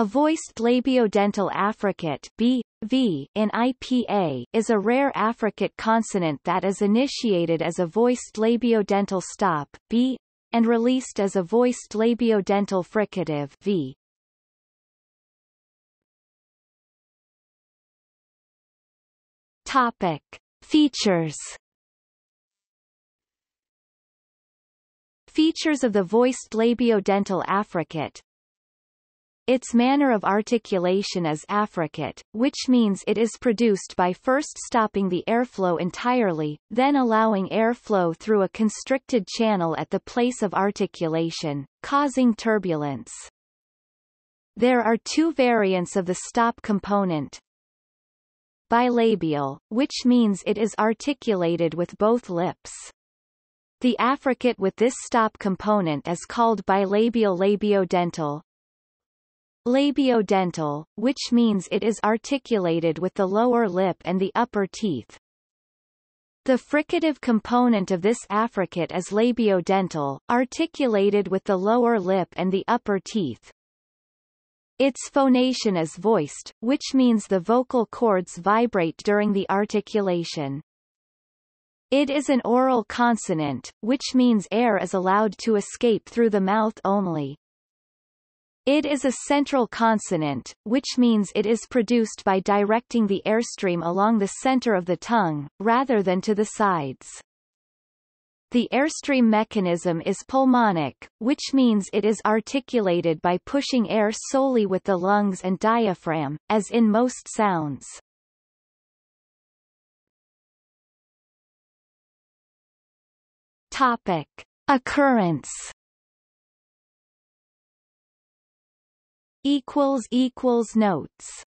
A voiced labiodental affricate B, v, in IPA is a rare affricate consonant that is initiated as a voiced labiodental stop B, and released as a voiced labiodental fricative V. Topic. Features Features of the voiced labiodental affricate its manner of articulation is affricate, which means it is produced by first stopping the airflow entirely, then allowing airflow through a constricted channel at the place of articulation, causing turbulence. There are two variants of the stop component. Bilabial, which means it is articulated with both lips. The affricate with this stop component is called bilabial labiodental, Labiodental, which means it is articulated with the lower lip and the upper teeth. The fricative component of this affricate is labiodental, articulated with the lower lip and the upper teeth. Its phonation is voiced, which means the vocal cords vibrate during the articulation. It is an oral consonant, which means air is allowed to escape through the mouth only. It is a central consonant, which means it is produced by directing the airstream along the center of the tongue, rather than to the sides. The airstream mechanism is pulmonic, which means it is articulated by pushing air solely with the lungs and diaphragm, as in most sounds. Topic. Occurrence equals equals notes